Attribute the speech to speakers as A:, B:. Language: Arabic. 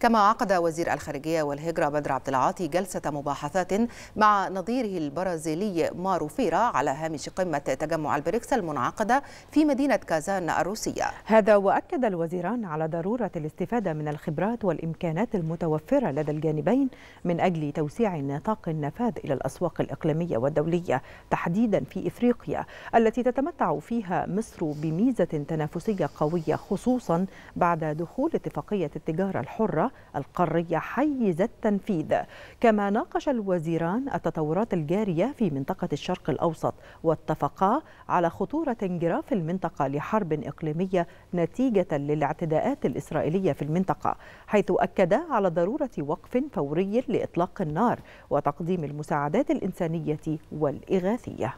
A: كما عقد وزير الخارجية والهجرة بدر عبد العاطي جلسة مباحثات مع نظيره البرازيلي مارو فيرا على هامش قمة تجمع البريكس المنعقدة في مدينة كازان الروسية
B: هذا وأكد الوزيران على ضرورة الاستفادة من الخبرات والإمكانات المتوفرة لدى الجانبين من أجل توسيع نطاق النفاذ إلى الأسواق الإقليمية والدولية تحديدا في إفريقيا التي تتمتع فيها مصر بميزة تنافسية قوية خصوصا بعد دخول اتفاقية التجارة الحرة القارية حيز التنفيذ كما ناقش الوزيران التطورات الجارية في منطقة الشرق الأوسط واتفقا على خطورة انجراف المنطقة لحرب إقليمية نتيجة للاعتداءات الإسرائيلية في المنطقة حيث أكدا على ضرورة وقف فوري لإطلاق النار وتقديم المساعدات الإنسانية والإغاثية